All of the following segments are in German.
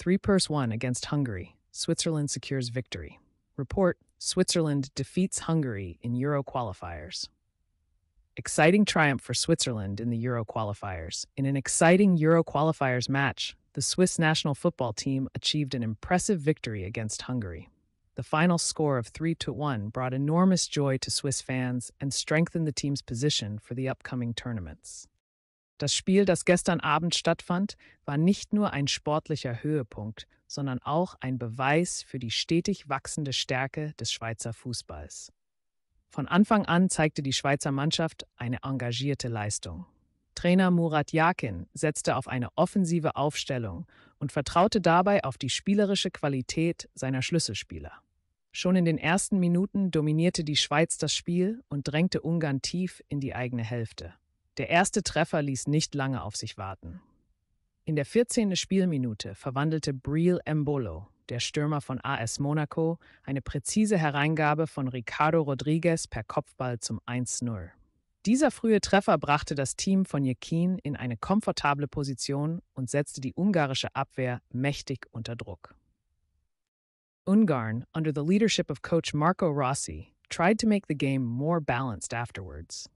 Three Purse 1 against Hungary. Switzerland secures victory. Report Switzerland defeats Hungary in Euro qualifiers. Exciting triumph for Switzerland in the Euro qualifiers. In an exciting Euro qualifiers match, the Swiss national football team achieved an impressive victory against Hungary. The final score of 3 to 1 brought enormous joy to Swiss fans and strengthened the team's position for the upcoming tournaments. Das Spiel, das gestern Abend stattfand, war nicht nur ein sportlicher Höhepunkt, sondern auch ein Beweis für die stetig wachsende Stärke des Schweizer Fußballs. Von Anfang an zeigte die Schweizer Mannschaft eine engagierte Leistung. Trainer Murat Jakin setzte auf eine offensive Aufstellung und vertraute dabei auf die spielerische Qualität seiner Schlüsselspieler. Schon in den ersten Minuten dominierte die Schweiz das Spiel und drängte Ungarn tief in die eigene Hälfte. Der erste Treffer ließ nicht lange auf sich warten. In der 14. Spielminute verwandelte Briel Embolo, der Stürmer von AS Monaco, eine präzise Hereingabe von Ricardo Rodriguez per Kopfball zum 1-0. Dieser frühe Treffer brachte das Team von Jekin in eine komfortable Position und setzte die ungarische Abwehr mächtig unter Druck. Ungarn, under the leadership of coach Marco Rossi, tried to make the game more balanced afterwards.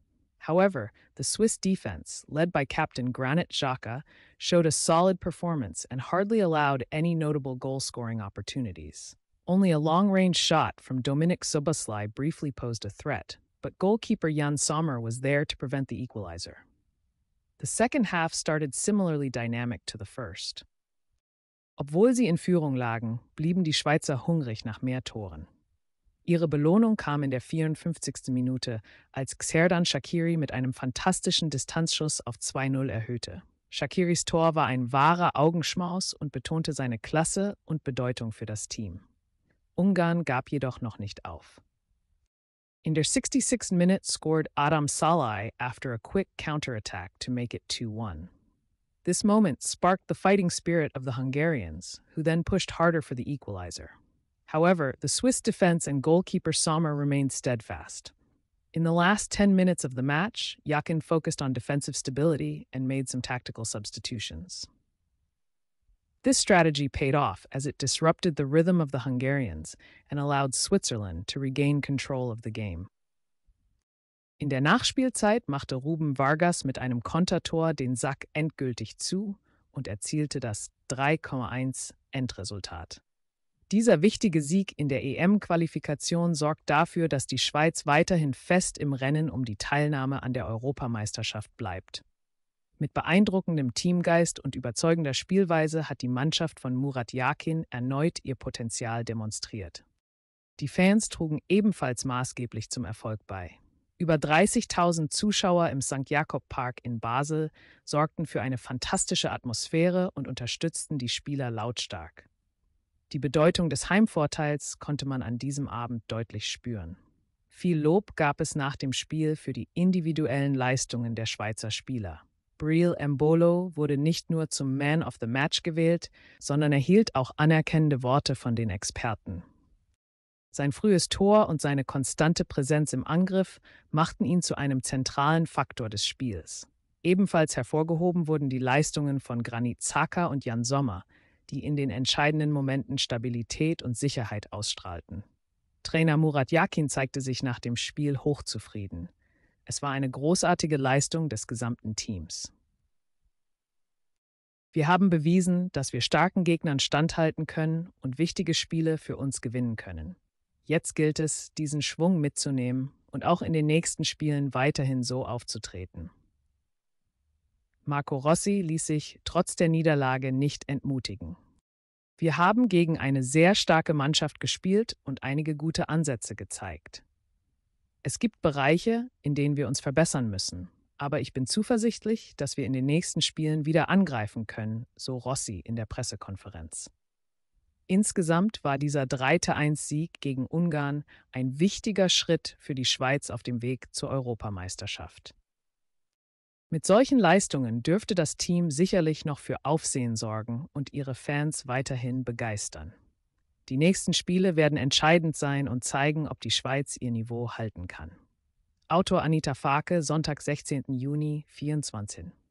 However, the Swiss defense, led by captain Granit Xhaka, showed a solid performance and hardly allowed any notable goal-scoring opportunities. Only a long-range shot from Dominic Soboslai briefly posed a threat, but goalkeeper Jan Sommer was there to prevent the equalizer. The second half started similarly dynamic to the first. Obwohl sie in Führung lagen, blieben die Schweizer hungrig nach mehr Toren. Ihre Belohnung kam in der 54. Minute, als Xerdan Shakiri mit einem fantastischen Distanzschuss auf 2-0 erhöhte. Shakiris Tor war ein wahrer Augenschmaus und betonte seine Klasse und Bedeutung für das Team. Ungarn gab jedoch noch nicht auf. In der 66 minute scored Adam Salai after a quick counterattack to make it 2-1. This moment sparked the fighting spirit of the Hungarians, who then pushed harder for the equalizer. However, the Swiss defense and goalkeeper Sommer remained steadfast. In the last 10 minutes of the match, Yakin focused on defensive stability and made some tactical substitutions. This strategy paid off as it disrupted the rhythm of the Hungarians and allowed Switzerland to regain control of the game. In der Nachspielzeit machte Ruben Vargas mit einem Kontertor den Sack endgültig zu und erzielte das 3,1 Endresultat. Dieser wichtige Sieg in der EM-Qualifikation sorgt dafür, dass die Schweiz weiterhin fest im Rennen um die Teilnahme an der Europameisterschaft bleibt. Mit beeindruckendem Teamgeist und überzeugender Spielweise hat die Mannschaft von Murat Yakin erneut ihr Potenzial demonstriert. Die Fans trugen ebenfalls maßgeblich zum Erfolg bei. Über 30.000 Zuschauer im St. Jakob Park in Basel sorgten für eine fantastische Atmosphäre und unterstützten die Spieler lautstark. Die Bedeutung des Heimvorteils konnte man an diesem Abend deutlich spüren. Viel Lob gab es nach dem Spiel für die individuellen Leistungen der Schweizer Spieler. Briel Embolo wurde nicht nur zum Man of the Match gewählt, sondern erhielt auch anerkennende Worte von den Experten. Sein frühes Tor und seine konstante Präsenz im Angriff machten ihn zu einem zentralen Faktor des Spiels. Ebenfalls hervorgehoben wurden die Leistungen von Granit Zaka und Jan Sommer, die in den entscheidenden Momenten Stabilität und Sicherheit ausstrahlten. Trainer Murat Yakin zeigte sich nach dem Spiel hochzufrieden. Es war eine großartige Leistung des gesamten Teams. Wir haben bewiesen, dass wir starken Gegnern standhalten können und wichtige Spiele für uns gewinnen können. Jetzt gilt es, diesen Schwung mitzunehmen und auch in den nächsten Spielen weiterhin so aufzutreten. Marco Rossi ließ sich trotz der Niederlage nicht entmutigen. Wir haben gegen eine sehr starke Mannschaft gespielt und einige gute Ansätze gezeigt. Es gibt Bereiche, in denen wir uns verbessern müssen, aber ich bin zuversichtlich, dass wir in den nächsten Spielen wieder angreifen können, so Rossi in der Pressekonferenz. Insgesamt war dieser 3-1-Sieg gegen Ungarn ein wichtiger Schritt für die Schweiz auf dem Weg zur Europameisterschaft. Mit solchen Leistungen dürfte das Team sicherlich noch für Aufsehen sorgen und ihre Fans weiterhin begeistern. Die nächsten Spiele werden entscheidend sein und zeigen, ob die Schweiz ihr Niveau halten kann. Autor Anita Farke, Sonntag, 16. Juni, 24.